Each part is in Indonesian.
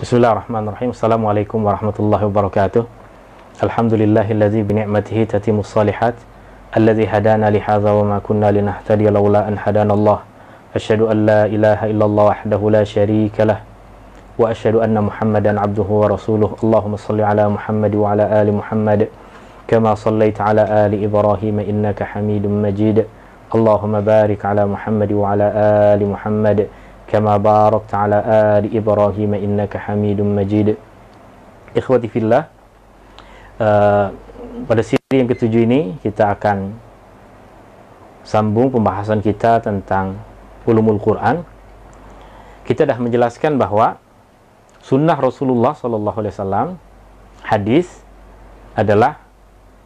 بسم الله الرحمن الرحيم السلام عليكم ورحمة الله وبركاته الحمد لله الذي بنعمته تتم الصالحات الذي هدانا لهذا وما كنا لنهتدي لولا أن هدانا الله أشهد أن لا إله إلا الله وحده لا شريك له وأشهد أن محمدا عبده ورسوله اللهم صل على محمد وعلى آل محمد كما صليت على آل إبراهيم إنك حميد مجيد اللهم بارك على محمد وعلى آل محمد كما باركت على آل إبراهيم إنك حميد مجيد إخوتي في الله pada siri yang ketujuh ini kita akan sambung pembahasan kita tentang ulumul Quran kita dah menjelaskan bahwa sunnah Rasulullah Shallallahu Alaihi Wasallam hadis adalah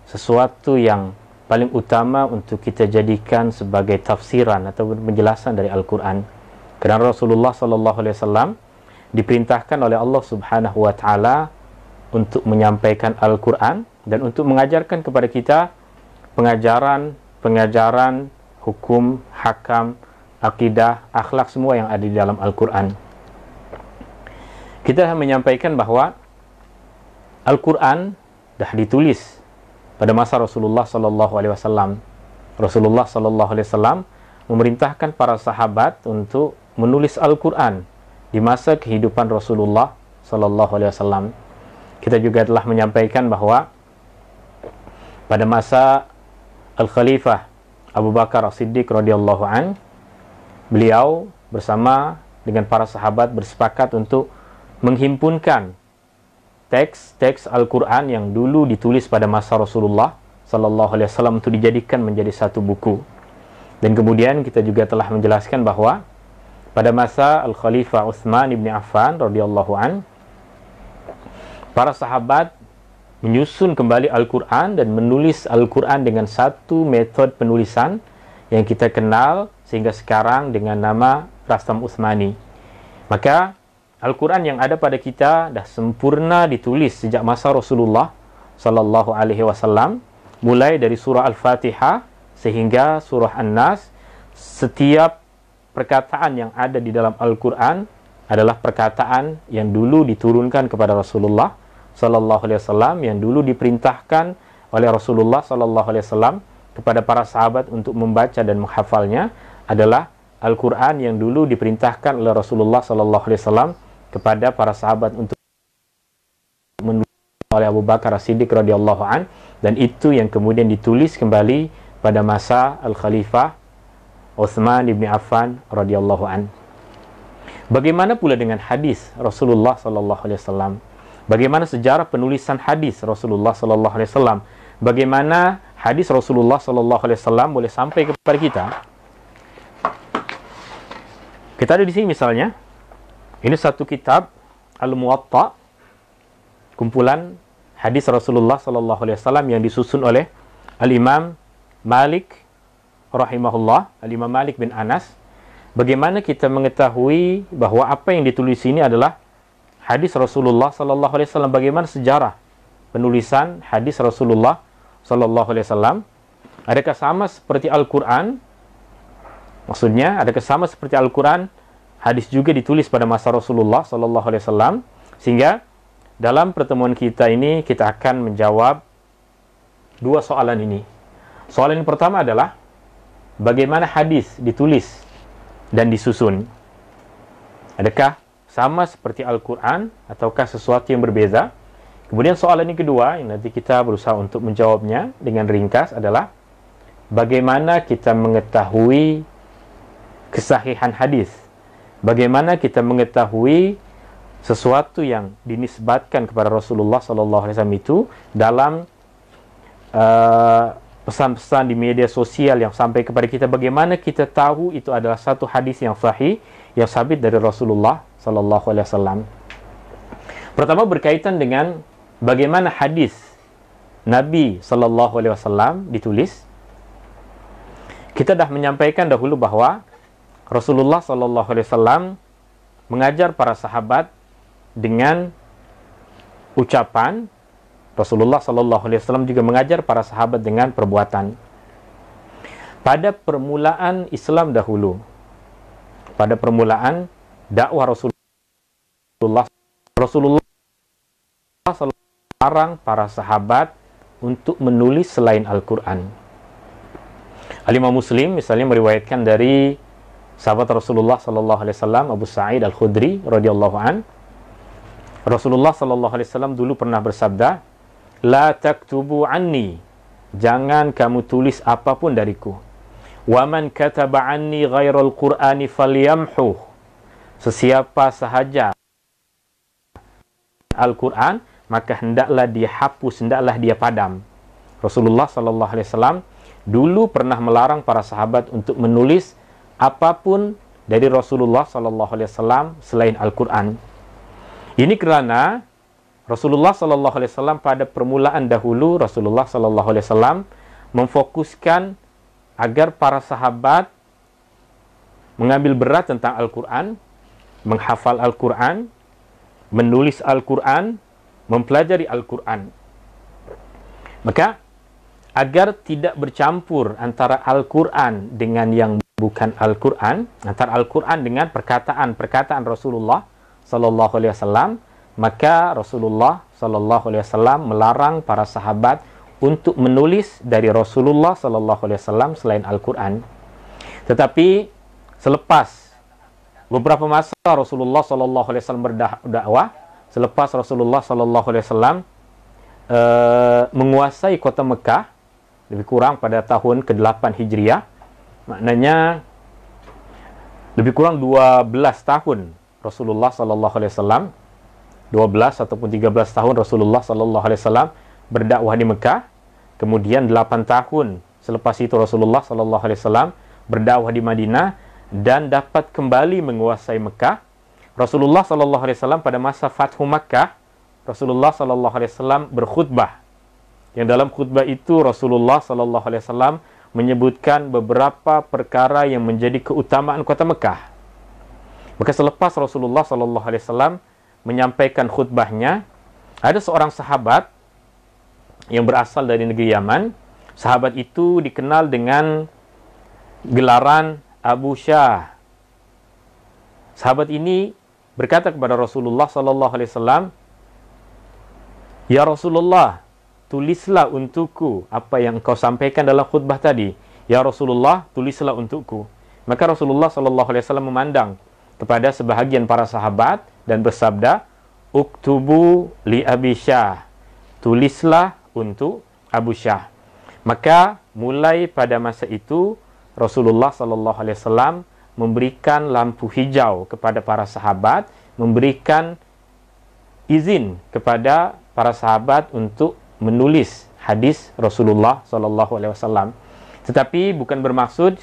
sesuatu yang paling utama untuk kita jadikan sebagai tafsiran atau penjelasan dari Al-Quran karena Rasulullah Sallallahu Alaihi Wasallam diperintahkan oleh Allah Subhanahu Wa Taala untuk menyampaikan Al-Quran dan untuk mengajarkan kepada kita pengajaran, pengajaran hukum, hakam, akidah, akhlak semua yang ada di dalam Al-Quran. Kita menyampaikan bahwa Al-Quran dah ditulis pada masa Rasulullah Sallallahu Alaihi Wasallam. Rasulullah Sallallahu Alaihi Wasallam memerintahkan para sahabat untuk menulis Al-Quran di masa kehidupan Rasulullah Sallallahu Alaihi Wasallam. Kita juga telah menyampaikan bahwa pada masa Al-Khalifah Abu Bakar As-Siddiq radhiyallahu an beliau bersama dengan para sahabat bersepakat untuk menghimpunkan teks-teks Al-Qur'an yang dulu ditulis pada masa Rasulullah sallallahu alaihi wasallam itu dijadikan menjadi satu buku. Dan kemudian kita juga telah menjelaskan bahwa pada masa Al-Khalifah Uthman ibni Affan radhiyallahu an para sahabat menyusun kembali Al-Quran dan menulis Al-Quran dengan satu metod penulisan yang kita kenal sehingga sekarang dengan nama Rastam Uthmani. Maka Al-Quran yang ada pada kita dah sempurna ditulis sejak masa Rasulullah sallallahu alaihi wasallam mulai dari surah Al-Fatihah sehingga surah An-Nas setiap perkataan yang ada di dalam Al-Quran adalah perkataan yang dulu diturunkan kepada Rasulullah Sallallahu Alaihi Wasallam yang dulu diperintahkan oleh Rasulullah Sallallahu Alaihi Wasallam kepada para sahabat untuk membaca dan menghafalnya adalah Al-Quran yang dulu diperintahkan oleh Rasulullah Sallallahu Alaihi Wasallam kepada para sahabat untuk menulis oleh Abu Bakar siddiq radhiyallahu an dan itu yang kemudian ditulis kembali pada masa Al-Khalifah Utsman bin Affan radhiyallahu an. Bagaimana pula dengan hadis Rasulullah sallallahu alaihi wasallam? Bagaimana sejarah penulisan hadis Rasulullah sallallahu alaihi wasallam? Bagaimana hadis Rasulullah sallallahu alaihi wasallam boleh sampai kepada kita? Kita ada di sini misalnya. Ini satu kitab Al-Muwatta kumpulan hadis Rasulullah sallallahu alaihi wasallam yang disusun oleh Al-Imam Malik rahimahullah, Al-Imam Malik bin Anas, bagaimana kita mengetahui bahwa apa yang ditulis ini adalah hadis Rasulullah sallallahu alaihi wasallam bagaimana sejarah penulisan hadis Rasulullah sallallahu alaihi wasallam? Adakah sama seperti Al-Qur'an? Maksudnya, adakah sama seperti Al-Qur'an? Hadis juga ditulis pada masa Rasulullah sallallahu alaihi wasallam sehingga dalam pertemuan kita ini kita akan menjawab dua soalan ini. Soalan yang pertama adalah bagaimana hadis ditulis dan disusun? Adakah sama seperti Al-Quran ataukah sesuatu yang berbeza? Kemudian soalan yang kedua yang nanti kita berusaha untuk menjawabnya dengan ringkas adalah bagaimana kita mengetahui kesahihan hadis? Bagaimana kita mengetahui sesuatu yang dinisbatkan kepada Rasulullah SAW alaihi wasallam itu dalam uh, pesan-pesan di media sosial yang sampai kepada kita bagaimana kita tahu itu adalah satu hadis yang sahih yang sabit dari Rasulullah sallallahu alaihi wasallam. Pertama berkaitan dengan bagaimana hadis Nabi sallallahu alaihi wasallam ditulis. Kita dah menyampaikan dahulu bahwa Rasulullah sallallahu alaihi wasallam mengajar para sahabat dengan ucapan Rasulullah Shallallahu Alaihi Wasallam juga mengajar para sahabat dengan perbuatan. Pada permulaan Islam dahulu, pada permulaan dakwah Rasulullah, Rasulullah larang para sahabat untuk menulis selain Al-Quran. Alimah Muslim misalnya meriwayatkan dari sahabat Rasulullah Sallallahu Alaihi Wasallam Abu Sa'id Al Khudri radhiyallahu an. Rasulullah Sallallahu Alaihi Wasallam dulu pernah bersabda, la taktubu anni jangan kamu tulis apapun dariku wa man kataba anni ghairal qur'ani falyamhu sesiapa sahaja al-Quran maka hendaklah dia hapus hendaklah dia padam Rasulullah sallallahu alaihi wasallam dulu pernah melarang para sahabat untuk menulis apapun dari Rasulullah sallallahu alaihi wasallam selain Al-Qur'an ini kerana Rasulullah Shallallahu Alaihi Wasallam pada permulaan dahulu Rasulullah Shallallahu Alaihi Wasallam memfokuskan agar para sahabat mengambil berat tentang Al-Quran, menghafal Al-Quran, menulis Al-Quran, mempelajari Al-Quran. Maka agar tidak bercampur antara Al-Quran dengan yang bukan Al-Quran, antara Al-Quran dengan perkataan-perkataan Rasulullah Sallallahu Alaihi Wasallam, maka Rasulullah Shallallahu Alaihi Wasallam melarang para sahabat untuk menulis dari Rasulullah Shallallahu Alaihi Wasallam selain Al-Quran. Tetapi selepas beberapa masa Rasulullah Shallallahu Alaihi Wasallam berdakwah, selepas Rasulullah Shallallahu Alaihi Wasallam eh, menguasai kota Mekah, lebih kurang pada tahun ke-8 Hijriah, maknanya lebih kurang 12 tahun Rasulullah Shallallahu Alaihi Wasallam 12 ataupun 13 tahun Rasulullah sallallahu alaihi wasallam berdakwah di Mekah. Kemudian 8 tahun selepas itu Rasulullah sallallahu alaihi wasallam berdakwah di Madinah dan dapat kembali menguasai Mekah. Rasulullah sallallahu alaihi wasallam pada masa Fathu Makkah, Rasulullah sallallahu alaihi wasallam berkhutbah. Yang dalam khutbah itu Rasulullah sallallahu alaihi wasallam menyebutkan beberapa perkara yang menjadi keutamaan kota Mekah. Maka selepas Rasulullah sallallahu alaihi wasallam menyampaikan khutbahnya, ada seorang sahabat yang berasal dari negeri Yaman. Sahabat itu dikenal dengan gelaran Abu Syah. Sahabat ini berkata kepada Rasulullah sallallahu alaihi wasallam, "Ya Rasulullah, tulislah untukku apa yang kau sampaikan dalam khutbah tadi. Ya Rasulullah, tulislah untukku." Maka Rasulullah sallallahu alaihi wasallam memandang kepada sebahagian para sahabat dan bersabda, "Uktubu li Abi Syah." Tulislah untuk Abu Syah. Maka mulai pada masa itu Rasulullah sallallahu alaihi wasallam memberikan lampu hijau kepada para sahabat, memberikan izin kepada para sahabat untuk menulis hadis Rasulullah sallallahu alaihi wasallam. Tetapi bukan bermaksud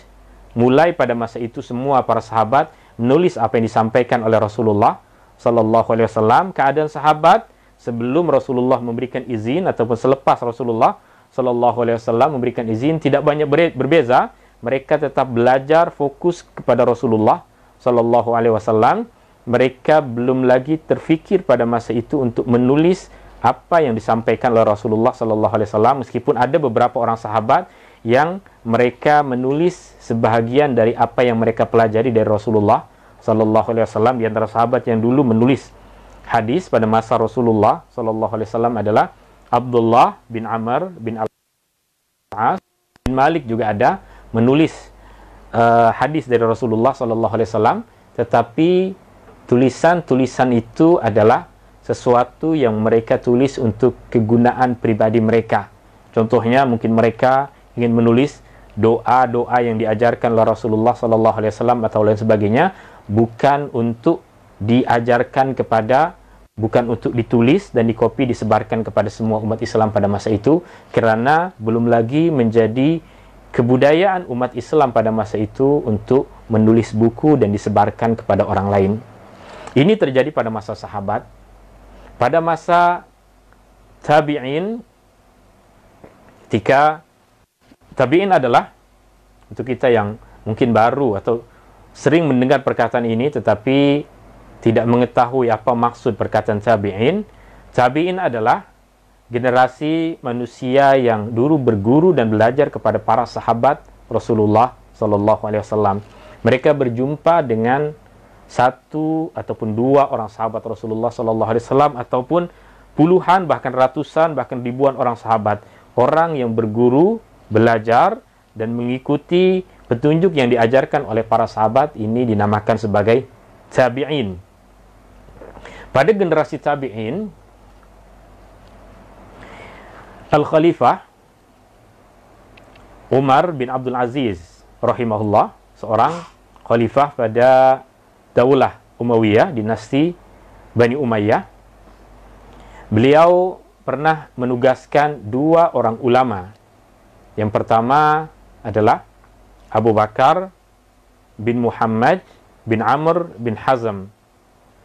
mulai pada masa itu semua para sahabat menulis apa yang disampaikan oleh Rasulullah sallallahu alaihi wasallam keadaan sahabat sebelum Rasulullah memberikan izin ataupun selepas Rasulullah sallallahu alaihi wasallam memberikan izin tidak banyak berbeza mereka tetap belajar fokus kepada Rasulullah sallallahu alaihi wasallam mereka belum lagi terfikir pada masa itu untuk menulis apa yang disampaikan oleh Rasulullah sallallahu alaihi wasallam meskipun ada beberapa orang sahabat yang mereka menulis sebahagian dari apa yang mereka pelajari dari Rasulullah Shallallahu Alaihi Wasallam di antara sahabat yang dulu menulis hadis pada masa Rasulullah Shallallahu Alaihi Wasallam adalah Abdullah bin Amr bin Al As bin Malik juga ada menulis uh, hadis dari Rasulullah Shallallahu Alaihi Wasallam tetapi tulisan-tulisan itu adalah sesuatu yang mereka tulis untuk kegunaan pribadi mereka. Contohnya mungkin mereka ingin menulis doa-doa yang diajarkan oleh Rasulullah Shallallahu Alaihi Wasallam atau lain sebagainya bukan untuk diajarkan kepada bukan untuk ditulis dan dikopi disebarkan kepada semua umat Islam pada masa itu kerana belum lagi menjadi kebudayaan umat Islam pada masa itu untuk menulis buku dan disebarkan kepada orang lain. Ini terjadi pada masa sahabat. Pada masa tabi'in ketika tabi'in adalah untuk kita yang mungkin baru atau sering mendengar perkataan ini tetapi tidak mengetahui apa maksud perkataan tabi'in. Tabi'in adalah generasi manusia yang dulu berguru dan belajar kepada para sahabat Rasulullah Shallallahu alaihi wasallam. Mereka berjumpa dengan satu ataupun dua orang sahabat Rasulullah Shallallahu alaihi wasallam ataupun puluhan bahkan ratusan bahkan ribuan orang sahabat, orang yang berguru, belajar dan mengikuti petunjuk yang diajarkan oleh para sahabat ini dinamakan sebagai tabi'in. Pada generasi tabi'in, Al-Khalifah Umar bin Abdul Aziz rahimahullah, seorang khalifah pada Daulah Umayyah, dinasti Bani Umayyah. Beliau pernah menugaskan dua orang ulama. Yang pertama adalah Abu Bakar bin Muhammad bin Amr bin Hazm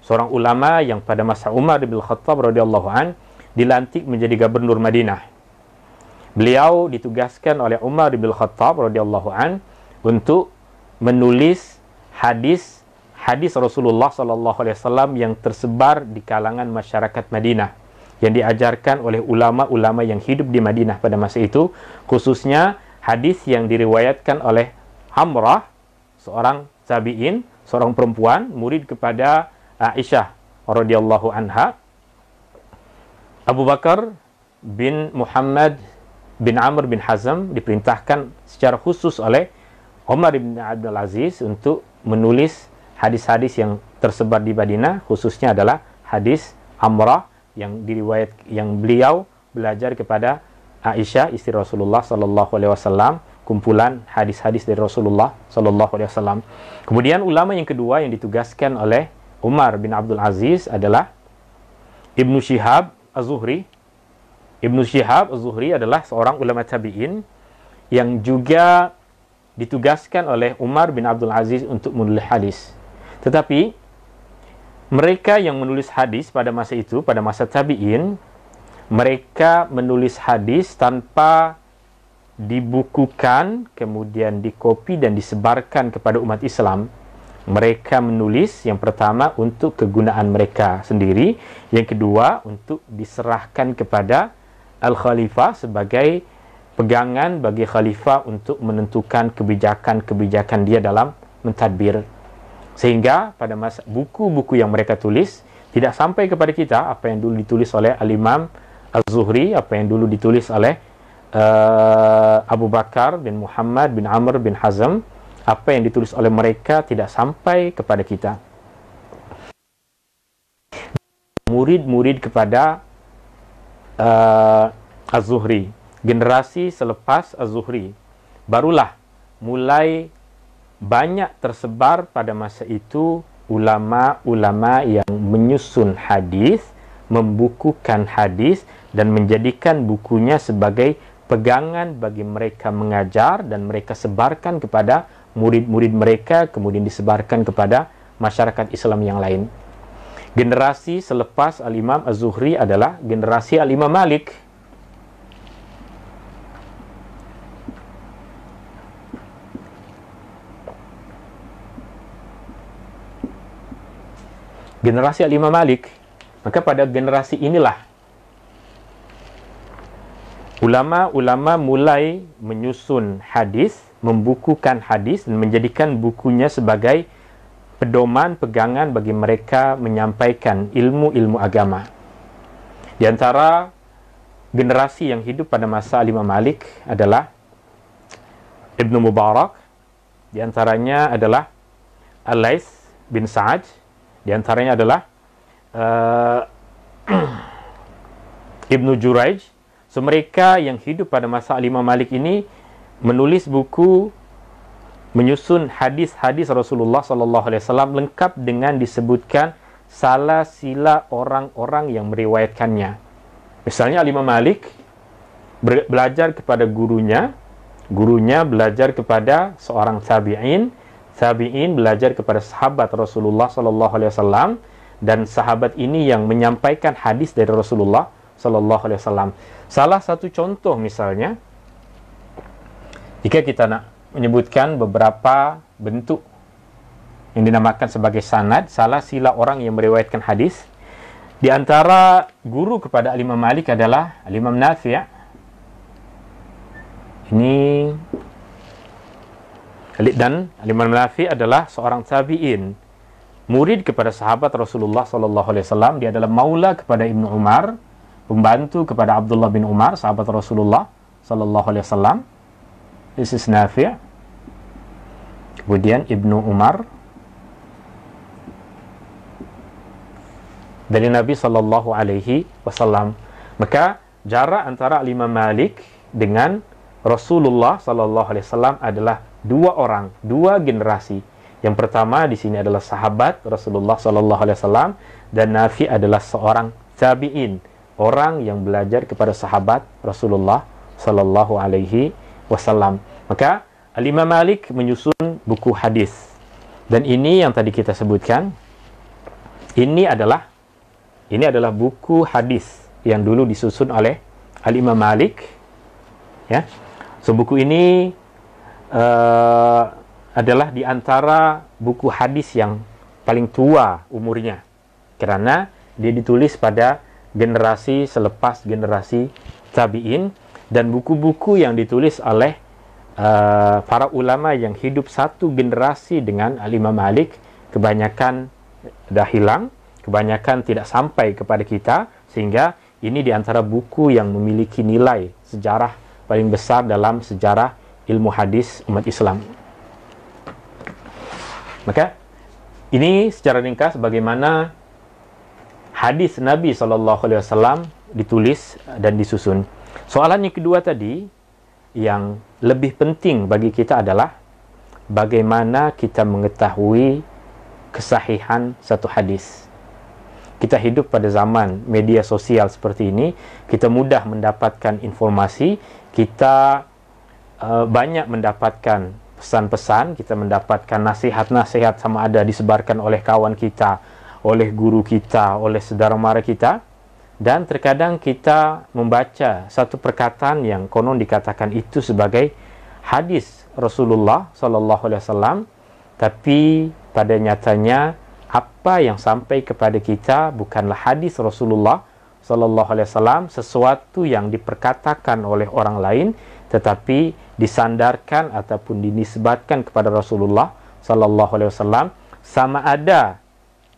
seorang ulama yang pada masa Umar bin Khattab radhiyallahu an dilantik menjadi gubernur Madinah. Beliau ditugaskan oleh Umar bin Khattab radhiyallahu an untuk menulis hadis hadis Rasulullah sallallahu alaihi wasallam yang tersebar di kalangan masyarakat Madinah yang diajarkan oleh ulama-ulama yang hidup di Madinah pada masa itu khususnya hadis yang diriwayatkan oleh Amrah, seorang tabi'in, seorang perempuan, murid kepada Aisyah radhiyallahu anha. Abu Bakar bin Muhammad bin Amr bin Hazm diperintahkan secara khusus oleh Umar bin Abdul Aziz untuk menulis hadis-hadis yang tersebar di Madinah khususnya adalah hadis Amrah yang diriwayat yang beliau belajar kepada Aisyah istri Rasulullah sallallahu alaihi wasallam kumpulan hadis-hadis dari Rasulullah Shallallahu Alaihi Wasallam. Kemudian ulama yang kedua yang ditugaskan oleh Umar bin Abdul Aziz adalah Ibnu Syihab Az-Zuhri. Ibnu Syihab Az-Zuhri adalah seorang ulama tabi'in yang juga ditugaskan oleh Umar bin Abdul Aziz untuk menulis hadis. Tetapi mereka yang menulis hadis pada masa itu, pada masa tabi'in, mereka menulis hadis tanpa dibukukan, kemudian dikopi dan disebarkan kepada umat Islam, mereka menulis yang pertama untuk kegunaan mereka sendiri, yang kedua untuk diserahkan kepada Al-Khalifah sebagai pegangan bagi khalifah untuk menentukan kebijakan-kebijakan dia dalam mentadbir. Sehingga pada masa buku-buku yang mereka tulis tidak sampai kepada kita apa yang dulu ditulis oleh Al-Imam Al-Zuhri, apa yang dulu ditulis oleh uh, Abu Bakar bin Muhammad bin Amr bin Hazm apa yang ditulis oleh mereka tidak sampai kepada kita murid-murid kepada uh, Az-Zuhri generasi selepas Az-Zuhri barulah mulai banyak tersebar pada masa itu ulama-ulama yang menyusun hadis, membukukan hadis dan menjadikan bukunya sebagai pegangan bagi mereka mengajar dan mereka sebarkan kepada murid-murid mereka kemudian disebarkan kepada masyarakat Islam yang lain. Generasi selepas Al-Imam Az-Zuhri adalah generasi Al-Imam Malik. Generasi Al-Imam Malik. Maka pada generasi inilah Ulama-ulama mulai menyusun hadis, membukukan hadis dan menjadikan bukunya sebagai pedoman pegangan bagi mereka menyampaikan ilmu-ilmu agama. Di antara generasi yang hidup pada masa Imam Malik adalah Ibnu Mubarak, di antaranya adalah Al-Lais bin Sa'ad, di antaranya adalah uh, Ibnu Juraij, So mereka yang hidup pada masa Imam Malik ini menulis buku menyusun hadis-hadis Rasulullah SAW lengkap dengan disebutkan salah sila orang-orang yang meriwayatkannya. Misalnya Imam Malik belajar kepada gurunya, gurunya belajar kepada seorang tabi'in, tabi'in belajar kepada sahabat Rasulullah SAW dan sahabat ini yang menyampaikan hadis dari Rasulullah sallallahu alaihi wasallam. Salah satu contoh misalnya, jika kita nak menyebutkan beberapa bentuk yang dinamakan sebagai sanad, salah sila orang yang meriwayatkan hadis, di antara guru kepada Al-Imam Malik adalah Al-Imam Nafi' ini dan Al-Imam Nafi' adalah seorang tabi'in murid kepada sahabat Rasulullah SAW, alaihi wasallam dia adalah maula kepada Ibnu Umar pembantu kepada Abdullah bin Umar, sahabat Rasulullah Sallallahu Alaihi Wasallam. This is Nafi' kemudian Ibnu Umar dari Nabi Sallallahu Alaihi Wasallam. Maka jarak antara lima Malik dengan Rasulullah Sallallahu Alaihi Wasallam adalah dua orang, dua generasi. Yang pertama di sini adalah sahabat Rasulullah Sallallahu Alaihi Wasallam dan Nafi adalah seorang tabiin orang yang belajar kepada sahabat Rasulullah Sallallahu Alaihi Wasallam. Maka Alimah Malik menyusun buku hadis. Dan ini yang tadi kita sebutkan, ini adalah ini adalah buku hadis yang dulu disusun oleh Alimah Malik. Ya. So, buku ini uh, adalah di antara buku hadis yang paling tua umurnya. Karena dia ditulis pada generasi selepas generasi tabi'in dan buku-buku yang ditulis oleh uh, para ulama yang hidup satu generasi dengan alimah Malik kebanyakan dah hilang, kebanyakan tidak sampai kepada kita sehingga ini diantara buku yang memiliki nilai sejarah paling besar dalam sejarah ilmu hadis umat Islam. Maka ini secara ringkas bagaimana hadis Nabi Shallallahu Alaihi Wasallam ditulis dan disusun. Soalan yang kedua tadi yang lebih penting bagi kita adalah bagaimana kita mengetahui kesahihan satu hadis. Kita hidup pada zaman media sosial seperti ini, kita mudah mendapatkan informasi, kita uh, banyak mendapatkan pesan-pesan, kita mendapatkan nasihat-nasihat sama ada disebarkan oleh kawan kita oleh guru kita, oleh saudara mara kita, dan terkadang kita membaca satu perkataan yang konon dikatakan itu sebagai hadis Rasulullah Sallallahu Alaihi Wasallam, tapi pada nyatanya apa yang sampai kepada kita bukanlah hadis Rasulullah Sallallahu Alaihi Wasallam, sesuatu yang diperkatakan oleh orang lain, tetapi disandarkan ataupun dinisbatkan kepada Rasulullah Sallallahu Alaihi Wasallam sama ada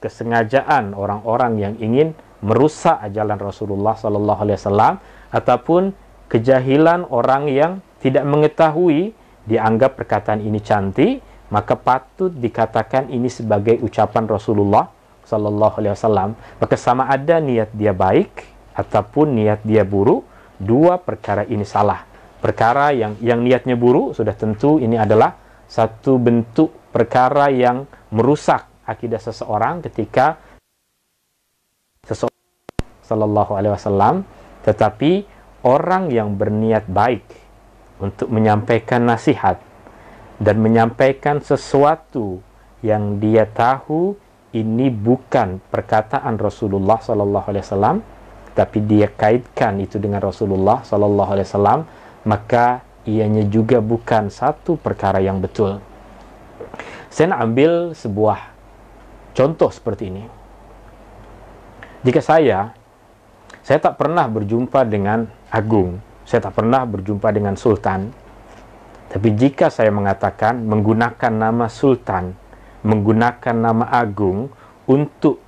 kesengajaan orang-orang yang ingin merusak ajaran Rasulullah sallallahu alaihi wasallam ataupun kejahilan orang yang tidak mengetahui dianggap perkataan ini cantik maka patut dikatakan ini sebagai ucapan Rasulullah sallallahu alaihi wasallam maka sama ada niat dia baik ataupun niat dia buruk dua perkara ini salah perkara yang yang niatnya buruk sudah tentu ini adalah satu bentuk perkara yang merusak akidah seseorang ketika seseorang SAW, Alaihi Wasallam, tetapi orang yang berniat baik untuk menyampaikan nasihat dan menyampaikan sesuatu yang dia tahu ini bukan perkataan Rasulullah SAW, Alaihi Wasallam, tapi dia kaitkan itu dengan Rasulullah SAW, Alaihi Wasallam, maka ianya juga bukan satu perkara yang betul. Saya ambil sebuah Contoh seperti ini. Jika saya, saya tak pernah berjumpa dengan Agung, saya tak pernah berjumpa dengan Sultan, tapi jika saya mengatakan menggunakan nama Sultan, menggunakan nama Agung untuk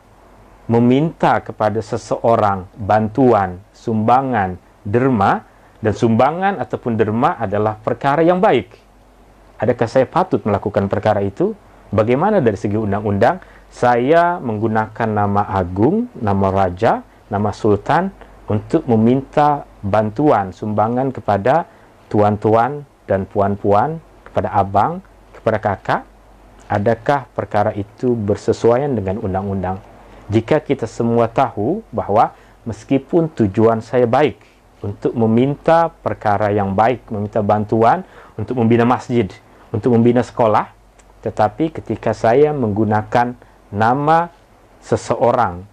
meminta kepada seseorang bantuan, sumbangan, derma, dan sumbangan ataupun derma adalah perkara yang baik. Adakah saya patut melakukan perkara itu? Bagaimana dari segi undang-undang? saya menggunakan nama agung, nama raja, nama sultan untuk meminta bantuan, sumbangan kepada tuan-tuan dan puan-puan, kepada abang, kepada kakak, adakah perkara itu bersesuaian dengan undang-undang? Jika kita semua tahu bahawa meskipun tujuan saya baik untuk meminta perkara yang baik, meminta bantuan untuk membina masjid, untuk membina sekolah, tetapi ketika saya menggunakan nama seseorang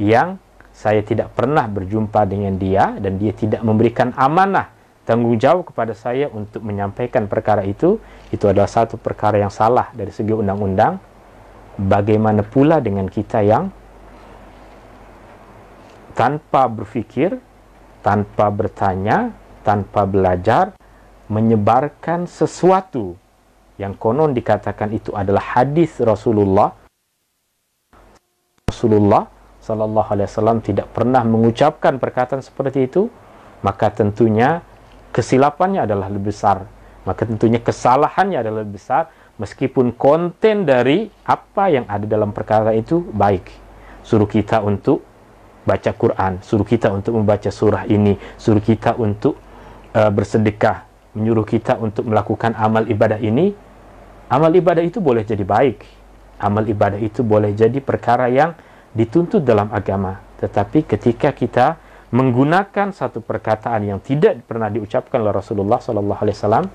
yang saya tidak pernah berjumpa dengan dia dan dia tidak memberikan amanah tanggungjawab kepada saya untuk menyampaikan perkara itu itu adalah satu perkara yang salah dari segi undang-undang bagaimana pula dengan kita yang tanpa berfikir tanpa bertanya tanpa belajar menyebarkan sesuatu yang konon dikatakan itu adalah hadis Rasulullah Rasulullah Sallallahu Alaihi Wasallam tidak pernah mengucapkan perkataan seperti itu, maka tentunya kesilapannya adalah lebih besar. Maka tentunya kesalahannya adalah lebih besar, meskipun konten dari apa yang ada dalam perkataan itu baik. Suruh kita untuk baca Quran, suruh kita untuk membaca surah ini, suruh kita untuk uh, bersedekah, menyuruh kita untuk melakukan amal ibadah ini, amal ibadah itu boleh jadi baik amal ibadah itu boleh jadi perkara yang dituntut dalam agama. Tetapi ketika kita menggunakan satu perkataan yang tidak pernah diucapkan oleh Rasulullah Sallallahu Alaihi Wasallam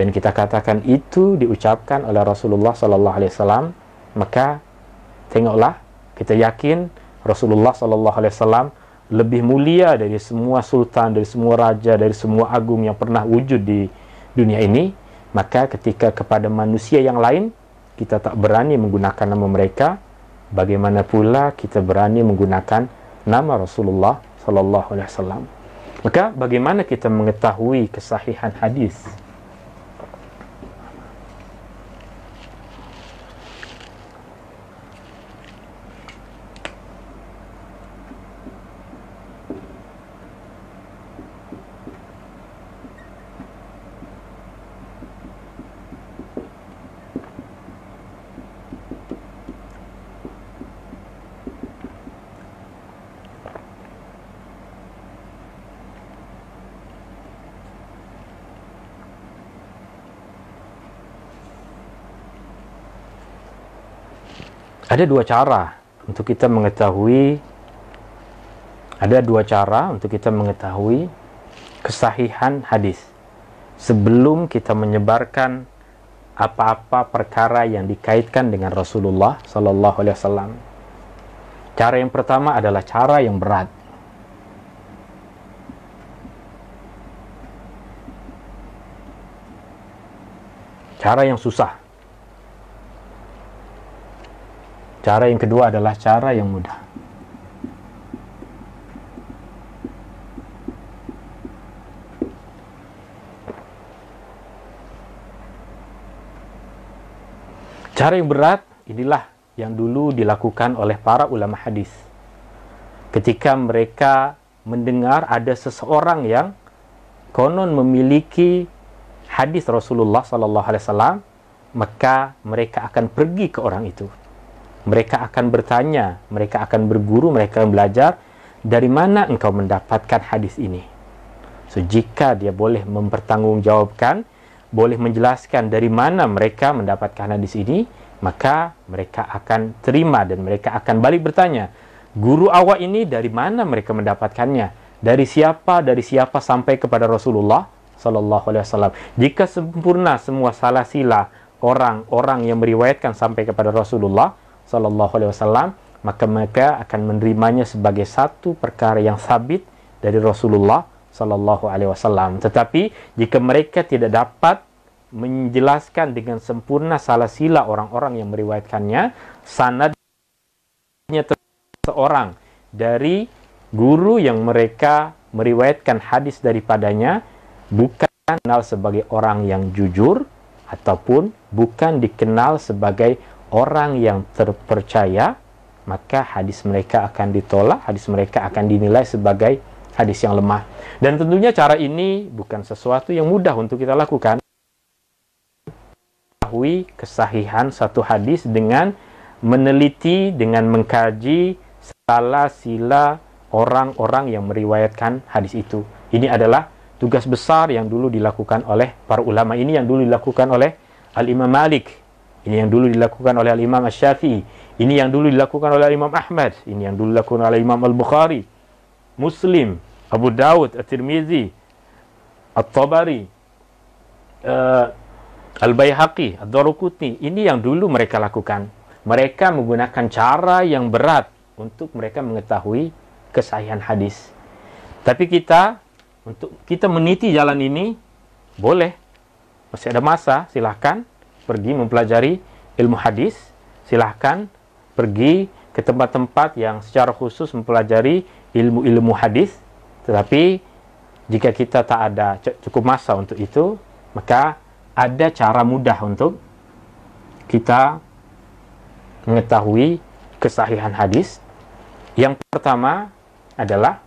dan kita katakan itu diucapkan oleh Rasulullah Sallallahu Alaihi Wasallam, maka tengoklah kita yakin Rasulullah Sallallahu Alaihi Wasallam lebih mulia dari semua sultan, dari semua raja, dari semua agung yang pernah wujud di dunia ini, maka ketika kepada manusia yang lain kita tak berani menggunakan nama mereka bagaimana pula kita berani menggunakan nama Rasulullah sallallahu alaihi wasallam maka bagaimana kita mengetahui kesahihan hadis ada dua cara untuk kita mengetahui ada dua cara untuk kita mengetahui kesahihan hadis sebelum kita menyebarkan apa-apa perkara yang dikaitkan dengan Rasulullah Sallallahu Alaihi Wasallam. Cara yang pertama adalah cara yang berat. Cara yang susah. Cara yang kedua adalah cara yang mudah. Cara yang berat inilah yang dulu dilakukan oleh para ulama hadis. Ketika mereka mendengar ada seseorang yang konon memiliki hadis Rasulullah sallallahu alaihi wasallam, maka mereka akan pergi ke orang itu mereka akan bertanya, mereka akan berguru, mereka akan belajar dari mana engkau mendapatkan hadis ini. So jika dia boleh mempertanggungjawabkan, boleh menjelaskan dari mana mereka mendapatkan hadis ini, maka mereka akan terima dan mereka akan balik bertanya, guru awak ini dari mana mereka mendapatkannya? Dari siapa? Dari siapa sampai kepada Rasulullah sallallahu alaihi wasallam. Jika sempurna semua salah sila orang-orang yang meriwayatkan sampai kepada Rasulullah Shallallahu Alaihi Wasallam maka mereka akan menerimanya sebagai satu perkara yang sabit dari Rasulullah Shallallahu Alaihi Wasallam. Tetapi jika mereka tidak dapat menjelaskan dengan sempurna salah sila orang-orang yang meriwayatkannya, sanadnya seorang dari guru yang mereka meriwayatkan hadis daripadanya bukan dikenal sebagai orang yang jujur ataupun bukan dikenal sebagai orang yang terpercaya, maka hadis mereka akan ditolak, hadis mereka akan dinilai sebagai hadis yang lemah. Dan tentunya cara ini bukan sesuatu yang mudah untuk kita lakukan. Mengetahui kesahihan satu hadis dengan meneliti, dengan mengkaji salah sila orang-orang yang meriwayatkan hadis itu. Ini adalah tugas besar yang dulu dilakukan oleh para ulama ini yang dulu dilakukan oleh Al-Imam Malik ini yang dulu dilakukan oleh Imam Asy-Syafi'i, ini yang dulu dilakukan oleh Imam Ahmad, ini yang dulu dilakukan oleh Imam Al-Bukhari, Muslim, Abu Dawud, At-Tirmizi, At-Tabari, uh, eh, al Bayhaqi, Ad-Daruqutni. Ini yang dulu mereka lakukan. Mereka menggunakan cara yang berat untuk mereka mengetahui kesahihan hadis. Tapi kita untuk kita meniti jalan ini boleh. Masih ada masa, silahkan pergi mempelajari ilmu hadis, silahkan pergi ke tempat-tempat yang secara khusus mempelajari ilmu-ilmu hadis. Tetapi jika kita tak ada cukup masa untuk itu, maka ada cara mudah untuk kita mengetahui kesahihan hadis. Yang pertama adalah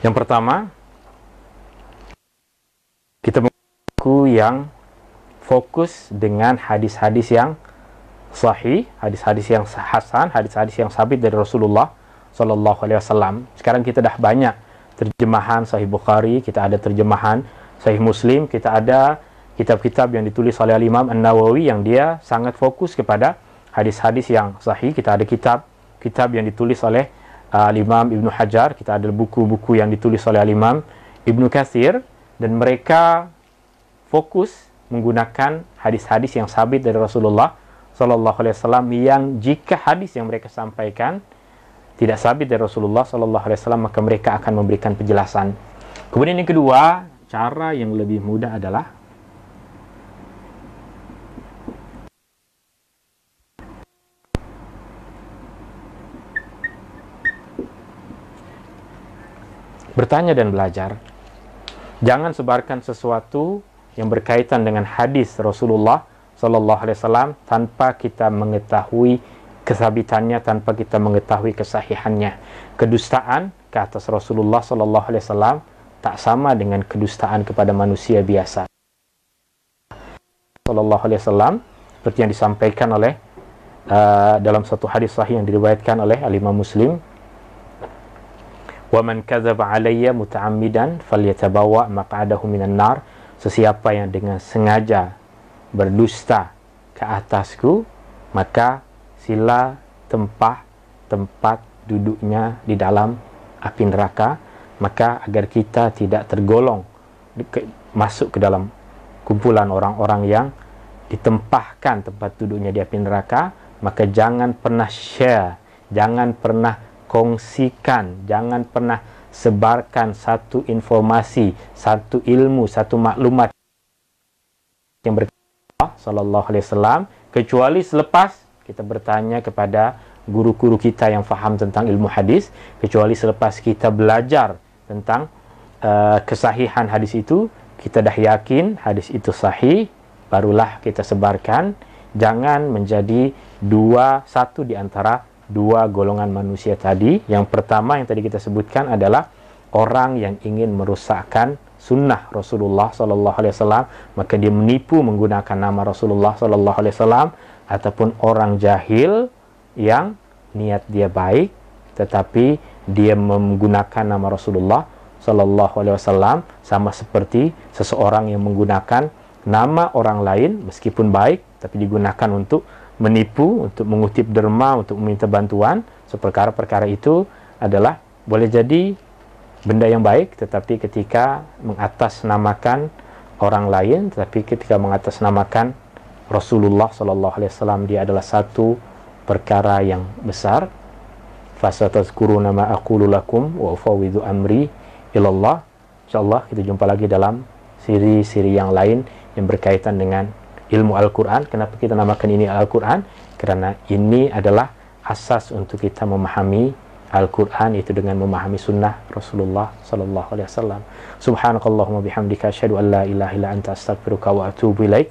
Yang pertama, kita buku yang fokus dengan hadis-hadis yang sahih, hadis-hadis yang hasan, hadis-hadis yang sabit dari Rasulullah Shallallahu Alaihi Wasallam. Sekarang kita dah banyak terjemahan Sahih Bukhari, kita ada terjemahan Sahih Muslim, kita ada kitab-kitab yang ditulis oleh Al Imam An Nawawi yang dia sangat fokus kepada hadis-hadis yang sahih. Kita ada kitab kitab yang ditulis oleh Al-Imam Ibnu Hajar, kita ada buku-buku yang ditulis oleh Al-Imam Ibnu Katsir dan mereka fokus menggunakan hadis-hadis yang sabit dari Rasulullah Shallallahu alaihi wasallam yang jika hadis yang mereka sampaikan tidak sabit dari Rasulullah Shallallahu alaihi wasallam maka mereka akan memberikan penjelasan. Kemudian yang kedua, cara yang lebih mudah adalah bertanya dan belajar. Jangan sebarkan sesuatu yang berkaitan dengan hadis Rasulullah Sallallahu Alaihi Wasallam tanpa kita mengetahui kesabitannya, tanpa kita mengetahui kesahihannya. Kedustaan ke atas Rasulullah Sallallahu Alaihi Wasallam tak sama dengan kedustaan kepada manusia biasa. Sallallahu Alaihi Wasallam seperti yang disampaikan oleh uh, dalam satu hadis sahih yang diriwayatkan oleh alimah Muslim وَمَنْ كَذَبَ عَلَيَّ مُتَعَمِّدًا فَلْيَتَبَوَّأْ مَقْعَدَهُ مِنَ nar. Sesiapa yang dengan sengaja berdusta ke atasku, maka sila tempah tempat duduknya di dalam api neraka, maka agar kita tidak tergolong masuk ke dalam kumpulan orang-orang yang ditempahkan tempat duduknya di api neraka, maka jangan pernah share, jangan pernah kongsikan, jangan pernah sebarkan satu informasi, satu ilmu, satu maklumat yang berkata sallallahu alaihi wasallam kecuali selepas kita bertanya kepada guru-guru kita yang faham tentang ilmu hadis, kecuali selepas kita belajar tentang uh, kesahihan hadis itu, kita dah yakin hadis itu sahih, barulah kita sebarkan. Jangan menjadi dua satu di antara dua golongan manusia tadi. Yang pertama yang tadi kita sebutkan adalah orang yang ingin merusakkan sunnah Rasulullah Sallallahu Alaihi Wasallam, maka dia menipu menggunakan nama Rasulullah Sallallahu Alaihi Wasallam, ataupun orang jahil yang niat dia baik, tetapi dia menggunakan nama Rasulullah Sallallahu Alaihi Wasallam sama seperti seseorang yang menggunakan nama orang lain meskipun baik, tapi digunakan untuk menipu, untuk mengutip derma, untuk meminta bantuan, so perkara perkara itu adalah boleh jadi benda yang baik, tetapi ketika mengatasnamakan orang lain, tetapi ketika mengatasnamakan Rasulullah Shallallahu Alaihi Wasallam dia adalah satu perkara yang besar. Fasatazkuru nama aku lulakum wa amri ilallah. Insyaallah kita jumpa lagi dalam siri-siri yang lain yang berkaitan dengan ilmu Al-Quran. Kenapa kita namakan ini Al-Quran? Karena ini adalah asas untuk kita memahami Al-Quran itu dengan memahami sunnah Rasulullah Sallallahu Alaihi Wasallam. Subhanakallahumma bihamdika asyhadu an la ilaha illa anta astaghfiruka wa atubu ilaik.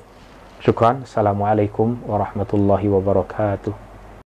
Syukran. Assalamualaikum warahmatullahi wabarakatuh.